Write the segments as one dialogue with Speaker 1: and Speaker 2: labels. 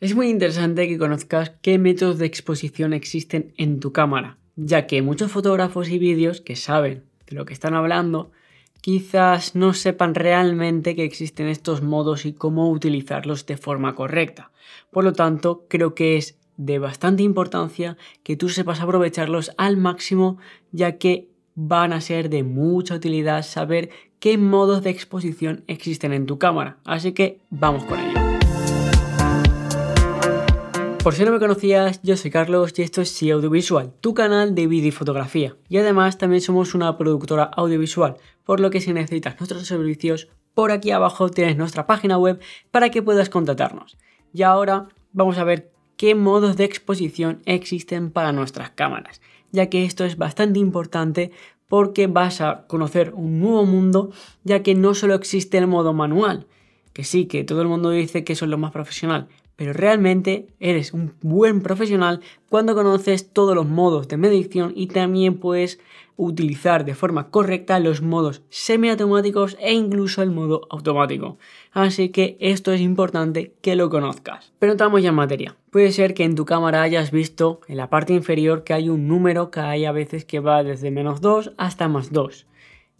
Speaker 1: Es muy interesante que conozcas qué métodos de exposición existen en tu cámara, ya que muchos fotógrafos y vídeos que saben de lo que están hablando quizás no sepan realmente que existen estos modos y cómo utilizarlos de forma correcta. Por lo tanto, creo que es de bastante importancia que tú sepas aprovecharlos al máximo, ya que van a ser de mucha utilidad saber qué modos de exposición existen en tu cámara. Así que vamos con ello. Por si no me conocías, yo soy Carlos y esto es Si Audiovisual, tu canal de video y fotografía. Y además también somos una productora audiovisual, por lo que si necesitas nuestros servicios, por aquí abajo tienes nuestra página web para que puedas contratarnos. Y ahora vamos a ver qué modos de exposición existen para nuestras cámaras, ya que esto es bastante importante porque vas a conocer un nuevo mundo, ya que no solo existe el modo manual, que sí, que todo el mundo dice que eso es lo más profesional, pero realmente eres un buen profesional cuando conoces todos los modos de medición y también puedes utilizar de forma correcta los modos semiautomáticos e incluso el modo automático. Así que esto es importante que lo conozcas. Pero estamos ya en materia. Puede ser que en tu cámara hayas visto en la parte inferior que hay un número que hay a veces que va desde menos 2 hasta más 2.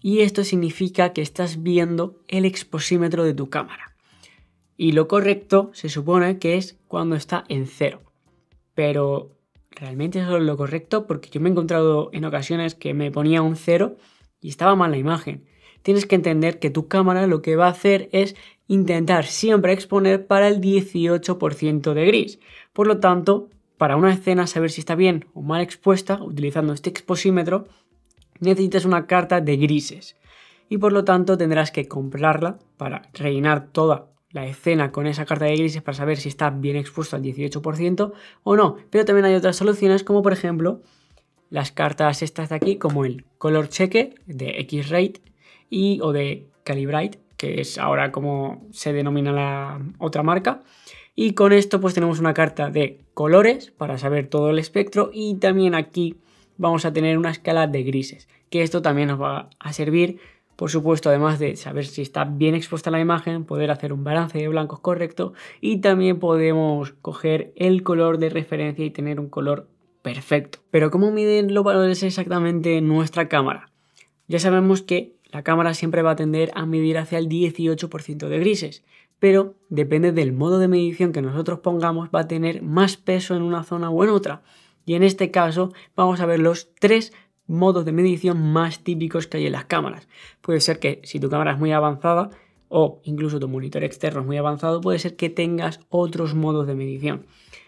Speaker 1: Y esto significa que estás viendo el exposímetro de tu cámara. Y lo correcto se supone que es cuando está en cero. Pero realmente eso es lo correcto porque yo me he encontrado en ocasiones que me ponía un cero y estaba mal la imagen. Tienes que entender que tu cámara lo que va a hacer es intentar siempre exponer para el 18% de gris. Por lo tanto, para una escena saber si está bien o mal expuesta, utilizando este exposímetro, necesitas una carta de grises. Y por lo tanto tendrás que comprarla para rellenar toda la escena con esa carta de grises para saber si está bien expuesto al 18% o no. Pero también hay otras soluciones como por ejemplo las cartas estas de aquí como el color cheque de X-Rate y o de Calibrite, que es ahora como se denomina la otra marca. Y con esto pues tenemos una carta de colores para saber todo el espectro y también aquí vamos a tener una escala de grises, que esto también nos va a servir por supuesto, además de saber si está bien expuesta la imagen, poder hacer un balance de blancos correcto y también podemos coger el color de referencia y tener un color perfecto. Pero ¿cómo miden los valores exactamente nuestra cámara? Ya sabemos que la cámara siempre va a tender a medir hacia el 18% de grises, pero depende del modo de medición que nosotros pongamos va a tener más peso en una zona o en otra. Y en este caso vamos a ver los tres modos de medición más típicos que hay en las cámaras. Puede ser que si tu cámara es muy avanzada o incluso tu monitor externo es muy avanzado, puede ser que tengas otros modos de medición.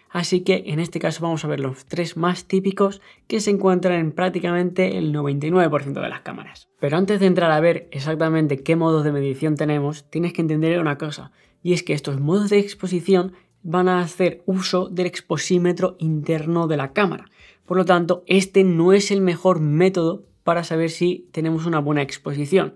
Speaker 1: Así que en este caso vamos a ver los tres más típicos que se encuentran en prácticamente el 99% de las cámaras. Pero antes de entrar a ver exactamente qué modos de medición tenemos, tienes que entender una cosa, y es que estos modos de exposición van a hacer uso del exposímetro interno de la cámara. Por lo tanto, este no es el mejor método para saber si tenemos una buena exposición.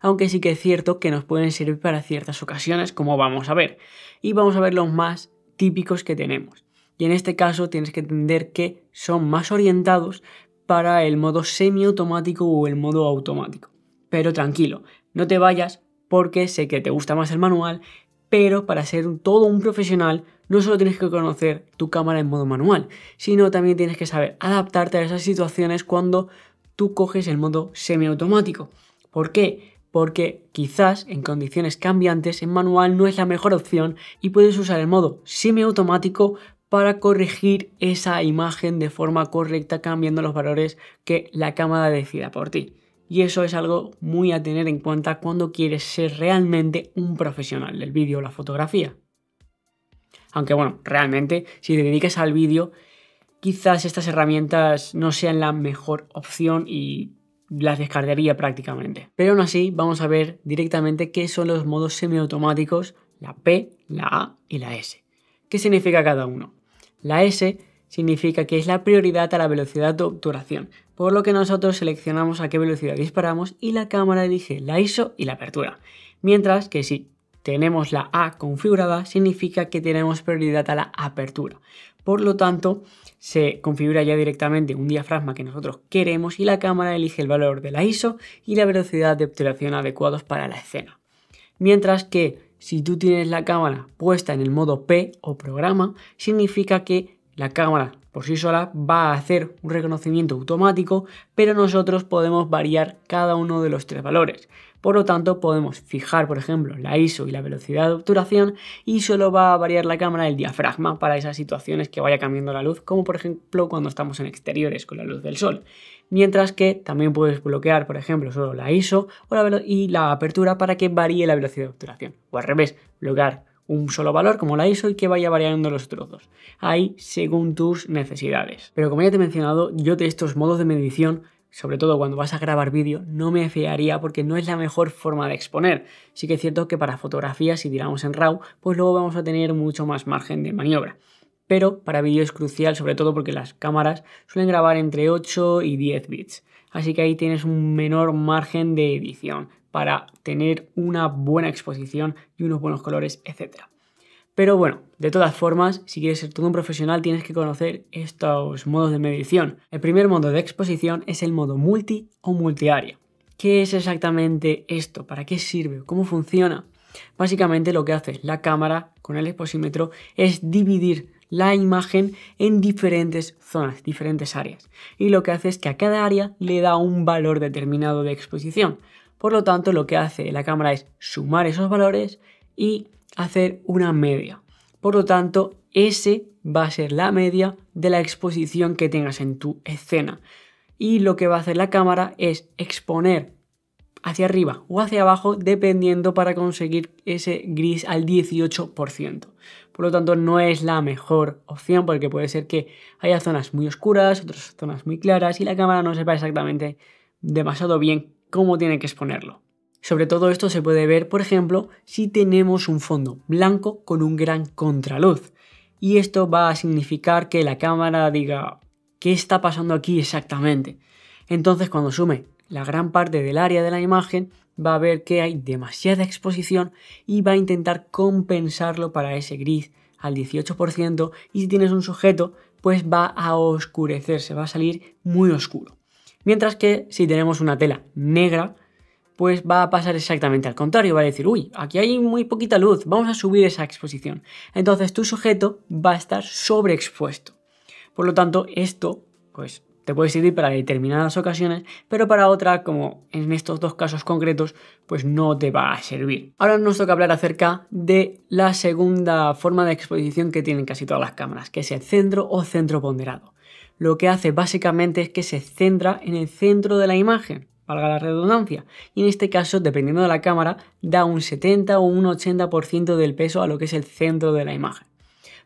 Speaker 1: Aunque sí que es cierto que nos pueden servir para ciertas ocasiones, como vamos a ver. Y vamos a ver los más típicos que tenemos. Y en este caso tienes que entender que son más orientados para el modo semiautomático o el modo automático. Pero tranquilo, no te vayas porque sé que te gusta más el manual, pero para ser todo un profesional no solo tienes que conocer tu cámara en modo manual, sino también tienes que saber adaptarte a esas situaciones cuando tú coges el modo semiautomático. ¿Por qué? Porque quizás en condiciones cambiantes en manual no es la mejor opción y puedes usar el modo semiautomático para corregir esa imagen de forma correcta cambiando los valores que la cámara decida por ti. Y eso es algo muy a tener en cuenta cuando quieres ser realmente un profesional del vídeo o la fotografía. Aunque bueno, realmente si te dedicas al vídeo, quizás estas herramientas no sean la mejor opción y las descartaría prácticamente. Pero aún así vamos a ver directamente qué son los modos semiautomáticos, la P, la A y la S. ¿Qué significa cada uno? La S significa que es la prioridad a la velocidad de obturación, por lo que nosotros seleccionamos a qué velocidad disparamos y la cámara elige la ISO y la apertura. Mientras que si tenemos la A configurada, significa que tenemos prioridad a la apertura. Por lo tanto, se configura ya directamente un diafragma que nosotros queremos y la cámara elige el valor de la ISO y la velocidad de obturación adecuados para la escena. Mientras que si tú tienes la cámara puesta en el modo P o programa, significa que la cámara por sí sola va a hacer un reconocimiento automático, pero nosotros podemos variar cada uno de los tres valores. Por lo tanto, podemos fijar, por ejemplo, la ISO y la velocidad de obturación y solo va a variar la cámara el diafragma para esas situaciones que vaya cambiando la luz, como por ejemplo cuando estamos en exteriores con la luz del sol. Mientras que también puedes bloquear, por ejemplo, solo la ISO y la apertura para que varíe la velocidad de obturación. O al revés, bloquear un solo valor como la ISO y que vaya variando los trozos, Ahí según tus necesidades. Pero como ya te he mencionado, yo de estos modos de medición sobre todo cuando vas a grabar vídeo, no me fiaría porque no es la mejor forma de exponer. Sí que es cierto que para fotografías, si tiramos en RAW, pues luego vamos a tener mucho más margen de maniobra. Pero para vídeo es crucial, sobre todo porque las cámaras suelen grabar entre 8 y 10 bits. Así que ahí tienes un menor margen de edición para tener una buena exposición y unos buenos colores, etc. Pero bueno, de todas formas, si quieres ser todo un profesional tienes que conocer estos modos de medición. El primer modo de exposición es el modo multi o multiárea. ¿Qué es exactamente esto? ¿Para qué sirve? ¿Cómo funciona? Básicamente lo que hace la cámara con el exposímetro es dividir la imagen en diferentes zonas, diferentes áreas. Y lo que hace es que a cada área le da un valor determinado de exposición. Por lo tanto, lo que hace la cámara es sumar esos valores y hacer una media. Por lo tanto, ese va a ser la media de la exposición que tengas en tu escena. Y lo que va a hacer la cámara es exponer hacia arriba o hacia abajo dependiendo para conseguir ese gris al 18%. Por lo tanto, no es la mejor opción porque puede ser que haya zonas muy oscuras, otras zonas muy claras y la cámara no sepa exactamente demasiado bien cómo tiene que exponerlo. Sobre todo esto se puede ver, por ejemplo, si tenemos un fondo blanco con un gran contraluz. Y esto va a significar que la cámara diga, ¿qué está pasando aquí exactamente? Entonces cuando sume la gran parte del área de la imagen, va a ver que hay demasiada exposición y va a intentar compensarlo para ese gris al 18% y si tienes un sujeto, pues va a oscurecerse, va a salir muy oscuro. Mientras que si tenemos una tela negra, pues va a pasar exactamente al contrario, va a decir, uy, aquí hay muy poquita luz, vamos a subir esa exposición. Entonces tu sujeto va a estar sobreexpuesto. Por lo tanto, esto, pues te puede servir para determinadas ocasiones, pero para otra, como en estos dos casos concretos, pues no te va a servir. Ahora nos toca hablar acerca de la segunda forma de exposición que tienen casi todas las cámaras, que es el centro o centro ponderado lo que hace básicamente es que se centra en el centro de la imagen, valga la redundancia, y en este caso, dependiendo de la cámara, da un 70 o un 80% del peso a lo que es el centro de la imagen.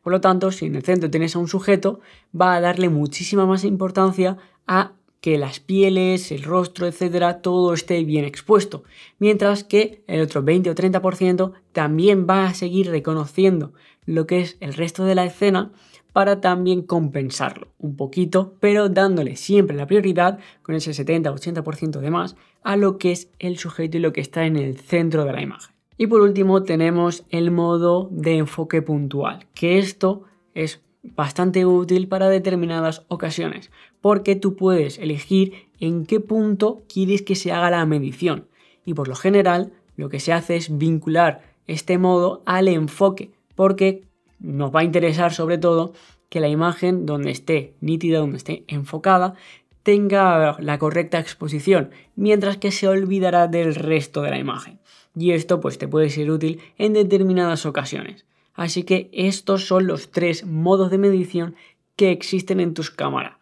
Speaker 1: Por lo tanto, si en el centro tienes a un sujeto, va a darle muchísima más importancia a que las pieles, el rostro, etcétera, todo esté bien expuesto. Mientras que el otro 20 o 30% también va a seguir reconociendo lo que es el resto de la escena para también compensarlo un poquito, pero dándole siempre la prioridad con ese 70-80% de más a lo que es el sujeto y lo que está en el centro de la imagen. Y por último tenemos el modo de enfoque puntual, que esto es bastante útil para determinadas ocasiones, porque tú puedes elegir en qué punto quieres que se haga la medición. Y por lo general, lo que se hace es vincular este modo al enfoque porque nos va a interesar sobre todo que la imagen donde esté nítida, donde esté enfocada, tenga la correcta exposición, mientras que se olvidará del resto de la imagen. Y esto pues te puede ser útil en determinadas ocasiones. Así que estos son los tres modos de medición que existen en tus cámaras.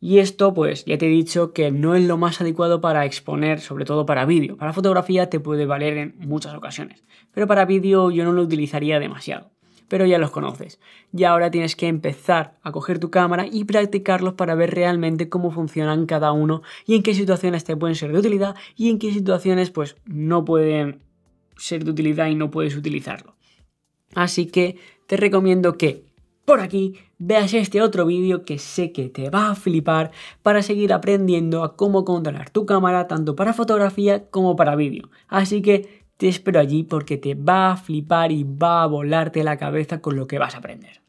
Speaker 1: Y esto, pues ya te he dicho que no es lo más adecuado para exponer, sobre todo para vídeo. Para fotografía te puede valer en muchas ocasiones, pero para vídeo yo no lo utilizaría demasiado. Pero ya los conoces. Y ahora tienes que empezar a coger tu cámara y practicarlos para ver realmente cómo funcionan cada uno y en qué situaciones te pueden ser de utilidad y en qué situaciones pues no pueden ser de utilidad y no puedes utilizarlo. Así que te recomiendo que por aquí veas este otro vídeo que sé que te va a flipar para seguir aprendiendo a cómo controlar tu cámara tanto para fotografía como para vídeo. Así que te espero allí porque te va a flipar y va a volarte la cabeza con lo que vas a aprender.